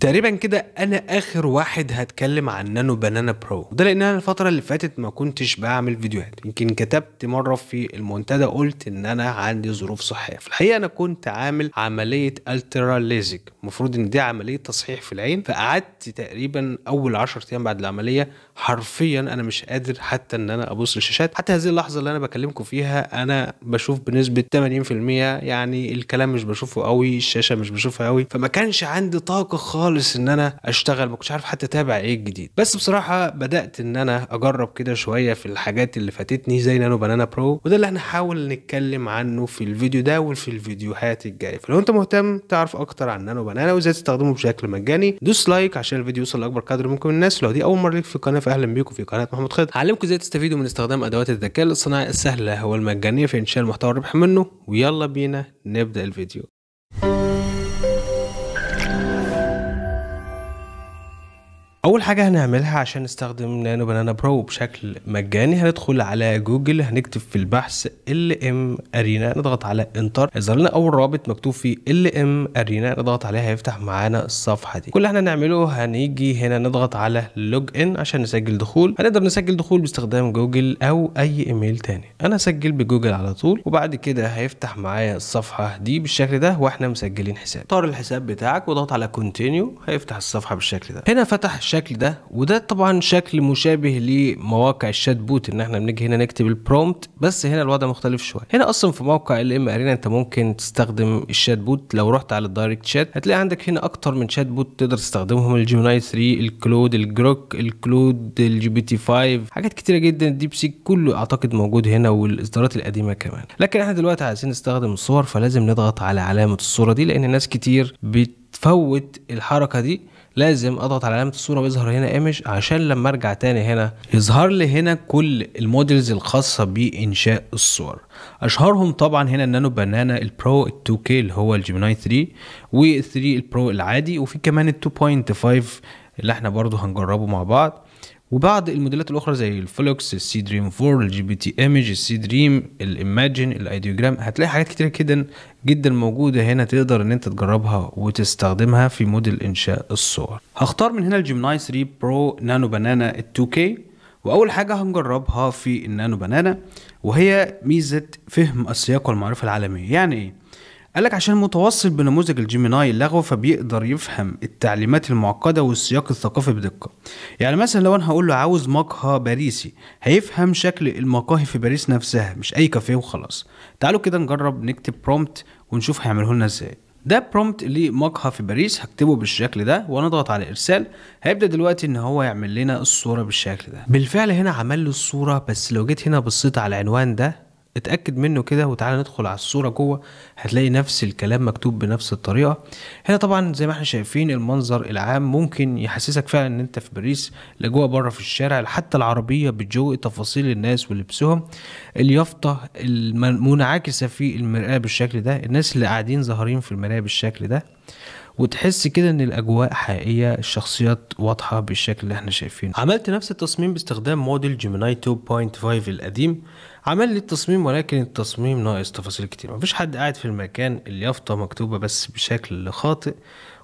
تقريبا كده انا اخر واحد هتكلم عن نانو بانانا برو وده لان انا الفتره اللي فاتت ما كنتش بعمل فيديوهات يمكن كتبت مره في المنتدى قلت ان انا عندي ظروف صحيه في الحقيقه انا كنت عامل عمليه الترا ليزك المفروض ان دي عمليه تصحيح في العين فقعدت تقريبا اول 10 ايام بعد العمليه حرفيا انا مش قادر حتى ان انا ابص للشاشات حتى هذه اللحظه اللي انا بكلمكم فيها انا بشوف بنسبه 80% يعني الكلام مش بشوفه قوي الشاشه مش بشوفها قوي فما كانش عندي طاقه خالص خالص ان انا اشتغل ما كنتش عارف حتى اتابع ايه الجديد بس بصراحه بدات ان انا اجرب كده شويه في الحاجات اللي فاتتني زي نانو بانانا برو وده اللي هنحاول نتكلم عنه في الفيديو ده وفي الفيديوهات الجايه فلو انت مهتم تعرف اكتر عن نانو بانانا وازاي تستخدمه بشكل مجاني دوس لايك عشان الفيديو يوصل لاكبر قدر ممكن من الناس لو دي اول مره ليك في القناه فاهلا بيكم في قناه محمد خضر هعلمكم ازاي تستفيدوا من استخدام ادوات الذكاء الاصطناعي السهله والمجانيه في انشاء المحتوى الربح منه ويلا بينا نبدا الفيديو اول حاجه هنعملها عشان نستخدم نانو بنانا برو بشكل مجاني هندخل على جوجل هنكتب في البحث ال ام ارينا نضغط على انتر هيظهر لنا اول رابط مكتوب فيه ال ام ارينا نضغط عليه هيفتح معانا الصفحه دي كل اللي احنا هنعمله هنيجي هنا نضغط على لوج ان عشان نسجل دخول هنقدر نسجل دخول باستخدام جوجل او اي ايميل تاني انا سجل بجوجل على طول وبعد كده هيفتح معايا الصفحه دي بالشكل ده واحنا مسجلين حساب اختار الحساب بتاعك واضغط على كونتينيو هيفتح الصفحه بالشكل ده هنا فتح بالشكل ده وده طبعا شكل مشابه لمواقع الشات بوت ان احنا بنيجي هنا نكتب البرومت بس هنا الوضع مختلف شويه هنا اصلا في موقع ال ام ارينا انت ممكن تستخدم الشات بوت لو رحت على الدايركت شات هتلاقي عندك هنا اكتر من شات بوت تقدر تستخدمهم الجيمناي 3 الكلود الجروك الكلود الجي بي تي 5 حاجات كتيره جدا الديب سيك كله اعتقد موجود هنا والاصدارات القديمه كمان لكن احنا دلوقتي عايزين نستخدم الصور فلازم نضغط على علامه الصوره دي لان ناس كتير بتفوت الحركه دي لازم اضغط على علامه الصوره ويظهر هنا ايمج عشان لما ارجع تاني هنا يظهر لي هنا كل المودلز الخاصه بانشاء الصور اشهرهم طبعا هنا النانو بانانا البرو ال 2 k اللي هو الجيميناي 3 و 3 البرو العادي وفي كمان ال 2.5 اللي احنا برضو هنجربه مع بعض وبعض الموديلات الاخرى زي الفلوكس السي دريم 4 الجي بي تي ايمج السي دريم الايماجن الايديوجرام هتلاقي حاجات كتير جدا جدا موجوده هنا تقدر ان انت تجربها وتستخدمها في موديل انشاء الصور هختار من هنا الجيمناي 3 برو نانو بنانا 2 k واول حاجه هنجربها في النانو بنانا وهي ميزه فهم السياق والمعرفه العالميه يعني ايه قال لك عشان متوصل بنموذج الجيميناي اللغو فبيقدر يفهم التعليمات المعقدة والسياق الثقافي بدقة يعني مثلا لو انا هقول له عاوز مقهى باريسي هيفهم شكل المقاهي في باريس نفسها مش اي كافيه وخلاص تعالوا كده نجرب نكتب برومت ونشوف هيعمله لنا ازاي ده برومت لمقهى في باريس هكتبه بالشكل ده ونضغط على ارسال هيبدا دلوقتي ان هو يعمل لنا الصوره بالشكل ده بالفعل هنا عمل لي الصوره بس لو جيت هنا بصيت على العنوان ده اتأكد منه كده وتعالى ندخل على الصورة جوه هتلاقي نفس الكلام مكتوب بنفس الطريقة هنا طبعا زي ما احنا شايفين المنظر العام ممكن يحسسك فعلا ان انت في باريس لا جوه بره في الشارع حتى العربية بتجوء تفاصيل الناس ولبسهم اليافطة المنعكسة في المرآة بالشكل ده الناس اللي قاعدين ظاهرين في المرآة بالشكل ده وتحس كده ان الاجواء حقيقيه الشخصيات واضحه بالشكل اللي احنا شايفينه عملت نفس التصميم باستخدام موديل جيميناي 2.5 القديم عمل لي التصميم ولكن التصميم ناقص تفاصيل كتير مفيش حد قاعد في المكان اليافطه مكتوبه بس بشكل خاطئ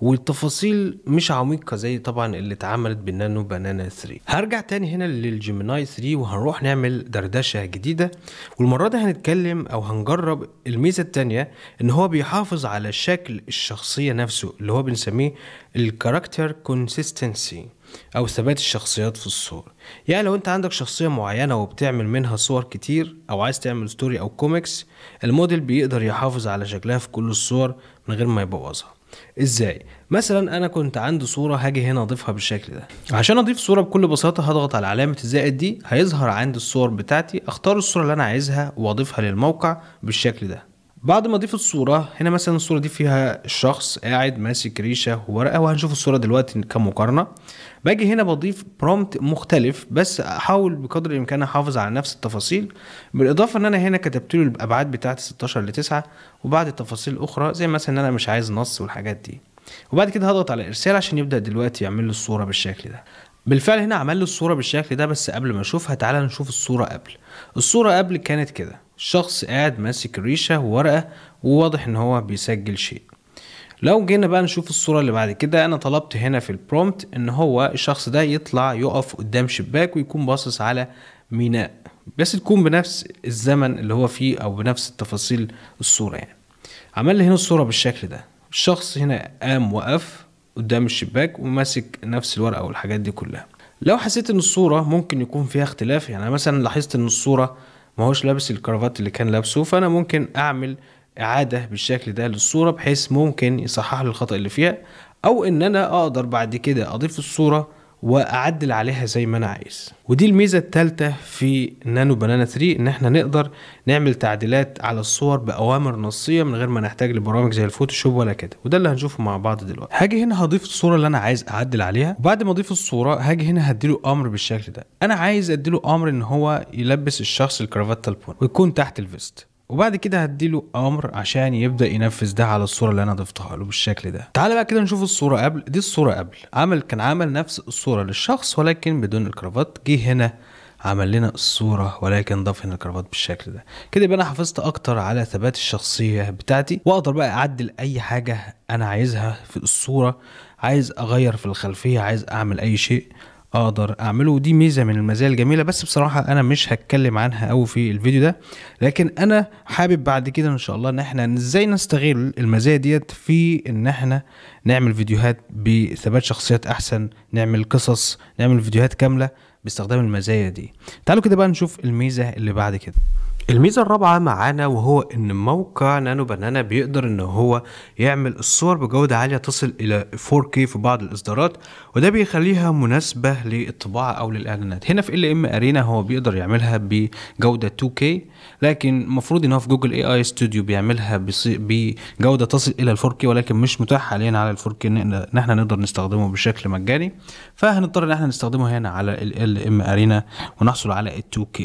والتفاصيل مش عميقه زي طبعا اللي اتعملت بالنانو بانانا 3 هرجع تاني هنا للجيميناي 3 وهنروح نعمل دردشه جديده والمره دي هنتكلم او هنجرب الميزه التانيه ان هو بيحافظ على شكل الشخصيه نفسه اللي هو بنسميه الكاركتر كونسيستنسي او ثبات الشخصيات في الصور يعني لو انت عندك شخصية معينة وبتعمل منها صور كتير او عايز تعمل ستوري او كوميكس الموديل بيقدر يحافظ على شكلها في كل الصور من غير ما يبوظها ازاي مثلا انا كنت عندي صوره هاجي هنا اضيفها بالشكل ده عشان اضيف صوره بكل بساطه هضغط على علامه الزائد دي هيظهر عندي الصور بتاعتي اختار الصوره اللي انا عايزها واضيفها للموقع بالشكل ده بعد ما اضيف الصوره هنا مثلا الصوره دي فيها الشخص قاعد ماسك ريشه وورقه وهنشوف الصوره دلوقتي كمقارنه باجي هنا بضيف برومت مختلف بس احاول بقدر الامكان احافظ على نفس التفاصيل بالاضافه ان انا هنا كتبت له الابعاد بتاعت 16 ل 9 وبعد التفاصيل اخرى زي مثلا ان انا مش عايز نص والحاجات دي وبعد كده هضغط على ارسال عشان يبدا دلوقتي يعمل لي الصوره بالشكل ده بالفعل هنا عمل لي الصوره بالشكل ده بس قبل ما اشوفها تعالى نشوف الصوره قبل الصوره قبل كانت كده شخص قاعد ماسك ريشه وورقه وواضح ان هو بيسجل شيء لو جينا بقى نشوف الصورة اللي بعد كده أنا طلبت هنا في البرومت إن هو الشخص ده يطلع يقف قدام شباك ويكون باصص على ميناء بس تكون بنفس الزمن اللي هو فيه أو بنفس التفاصيل الصورة يعني عمل لي هنا الصورة بالشكل ده الشخص هنا قام وقف قدام الشباك وماسك نفس الورقة والحاجات دي كلها لو حسيت ان الصورة ممكن يكون فيها اختلاف يعني أنا مثلا لاحظت ان الصورة ما هوش لابس الكرافات اللي كان لابسه فانا ممكن اعمل اعاده بالشكل ده للصوره بحيث ممكن يصحح لي الخطا اللي فيها او ان انا اقدر بعد كده اضيف الصوره واعدل عليها زي ما انا عايز ودي الميزه الثالثه في نانو بنانا 3 ان احنا نقدر نعمل تعديلات على الصور باوامر نصيه من غير ما نحتاج لبرامج زي الفوتوشوب ولا كده وده اللي هنشوفه مع بعض دلوقتي هاجي هنا هضيف الصوره اللي انا عايز اعدل عليها وبعد ما اضيف الصوره هاجي هنا هديله امر بالشكل ده انا عايز اديله امر ان هو يلبس الشخص الكرافات البون ويكون تحت الفيست وبعد كده هديله امر عشان يبدا ينفذ ده على الصوره اللي انا ضفتها له بالشكل ده تعال بقى كده نشوف الصوره قبل دي الصوره قبل عمل كان عمل نفس الصوره للشخص ولكن بدون الكرافات جه هنا عمل لنا الصورة ولكن ضاف هنا الكرافات بالشكل ده كده يبقى انا حافظت اكتر على ثبات الشخصية بتاعتي واقدر بقى اعدل اي حاجة انا عايزها في الصورة عايز اغير في الخلفية عايز اعمل اي شيء اقدر اعمله ودي ميزه من المزايا الجميله بس بصراحه انا مش هتكلم عنها قوي في الفيديو ده لكن انا حابب بعد كده ان شاء الله ان احنا ازاي نستغل المزايا ديت في ان احنا نعمل فيديوهات بثبات شخصيات احسن نعمل قصص نعمل فيديوهات كامله باستخدام المزايا دي تعالوا كده بقى نشوف الميزه اللي بعد كده الميزة الرابعة معانا وهو ان موقع نانو بنانا بيقدر ان هو يعمل الصور بجودة عالية تصل الى 4K في بعض الاصدارات وده بيخليها مناسبة للطباعة او للاعلانات هنا في ال ام ارينا هو بيقدر يعملها بجودة 2K لكن المفروض ان هو في جوجل اي اي ستوديو بيعملها بجودة تصل الى 4K ولكن مش متاح حاليا على 4K ان احنا نقدر نستخدمه بشكل مجاني فهنضطر ان احنا نستخدمه هنا على ال ام ارينا ونحصل على ال 2K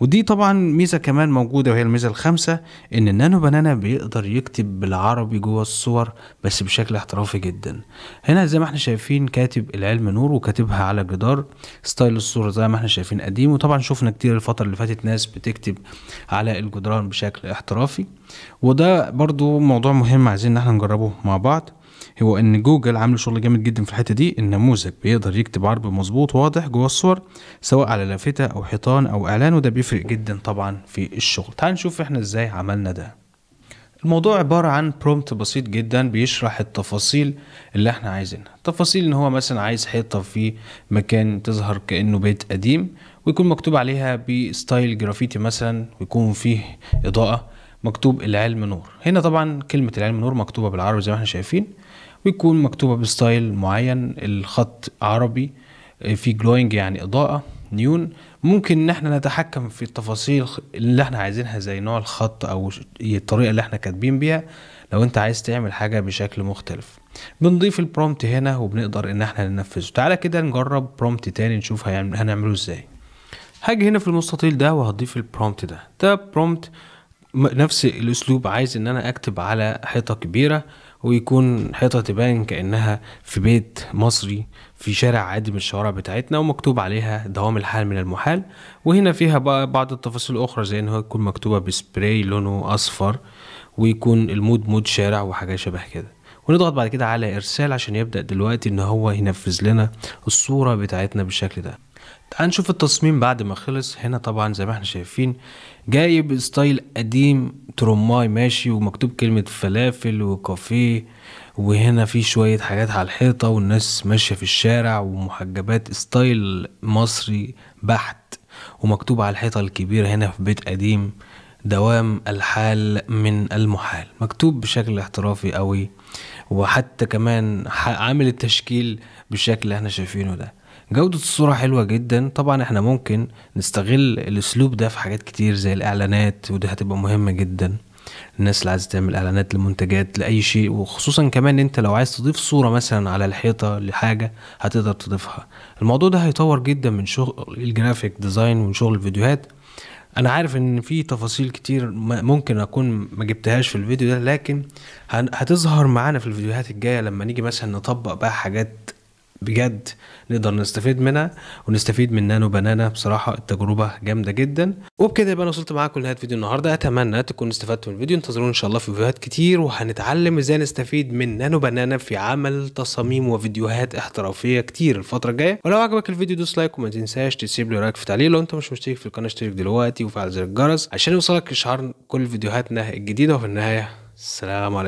ودي طبعا ميزة كمان موجوده وهي الميزه الخامسه ان النانو بنانا بيقدر يكتب بالعربي جوه الصور بس بشكل احترافي جدا هنا زي ما احنا شايفين كاتب العلم نور وكاتبها على جدار ستايل الصوره زي ما احنا شايفين قديم وطبعا شفنا كتير الفتره اللي فاتت ناس بتكتب على الجدران بشكل احترافي وده برضو موضوع مهم عايزين ان احنا نجربه مع بعض هو ان جوجل عامل شغل جامد جدا في الحته دي النموذج بيقدر يكتب عرض مظبوط واضح جوه الصور سواء على لافته او حيطان او اعلان وده بيفرق جدا طبعا في الشغل تعال نشوف احنا ازاي عملنا ده الموضوع عبارة عن برومت بسيط جدا بيشرح التفاصيل اللي احنا عايزينها تفاصيل ان هو مثلا عايز حيطة في مكان تظهر كأنه بيت قديم ويكون مكتوب عليها بستايل جرافيتي مثلا ويكون فيه إضاءة مكتوب العلم نور هنا طبعا كلمة العلم نور مكتوبة بالعربي زي ما احنا شايفين ويكون مكتوبة بستايل معين الخط عربي آه، في جلوينج يعني إضاءة نيون ممكن ان احنا نتحكم في التفاصيل اللي احنا عايزينها زي نوع الخط او الطريقه اللي احنا كاتبين بيها لو انت عايز تعمل حاجه بشكل مختلف بنضيف البرومت هنا وبنقدر ان احنا ننفذه تعالى كده نجرب برومت تاني نشوف هنعمله ازاي هاجي هنا في المستطيل ده وهضيف البرومت ده ده برومت نفس الاسلوب عايز ان انا اكتب على حيطه كبيره ويكون حيطه تبان كانها في بيت مصري في شارع عادي من الشوارع بتاعتنا ومكتوب عليها دوام الحال من المحال وهنا فيها بقى بعض التفاصيل الاخرى زي ان هو تكون مكتوبه بسبراي لونه اصفر ويكون المود مود شارع وحاجه شبه كده ونضغط بعد كده على ارسال عشان يبدا دلوقتي ان هو ينفذ لنا الصوره بتاعتنا بالشكل ده تعال نشوف التصميم بعد ما خلص هنا طبعا زي ما احنا شايفين جايب ستايل قديم ترماي ماشي ومكتوب كلمة فلافل وكافيه وهنا في شوية حاجات على الحيطة والناس ماشية في الشارع ومحجبات ستايل مصري بحت ومكتوب على الحيطة الكبيرة هنا في بيت قديم دوام الحال من المحال مكتوب بشكل احترافي قوي وحتى كمان عامل التشكيل بالشكل اللي احنا شايفينه ده جودة الصورة حلوة جدا طبعا احنا ممكن نستغل الاسلوب ده في حاجات كتير زي الاعلانات ودي هتبقى مهمة جدا الناس اللي عايزه تعمل اعلانات لمنتجات لاي شيء وخصوصا كمان انت لو عايز تضيف صوره مثلا على الحيطه لحاجه هتقدر تضيفها الموضوع ده هيطور جدا من شغل الجرافيك ديزاين ومن شغل الفيديوهات انا عارف ان في تفاصيل كتير ممكن اكون ما جبتهاش في الفيديو ده لكن هتظهر معانا في الفيديوهات الجايه لما نيجي مثلا نطبق بقى حاجات بجد نقدر نستفيد منها ونستفيد من نانو بنانا بصراحه التجربه جامده جدا وبكده يبقى انا وصلت معاكم لنهايه فيديو النهارده اتمنى تكونوا استفدتوا من الفيديو انتظرونا ان شاء الله في فيديوهات كتير وهنتعلم ازاي نستفيد من نانو بنانا في عمل تصاميم وفيديوهات احترافيه كتير الفتره الجايه ولو عجبك الفيديو دوس لايك وما تنساش تسيب لي رايك في تعليق لو انت مش مشترك في القناه اشترك دلوقتي وفعل زر الجرس عشان يوصلك اشعار كل فيديوهاتنا الجديده وفي النهايه السلام عليكم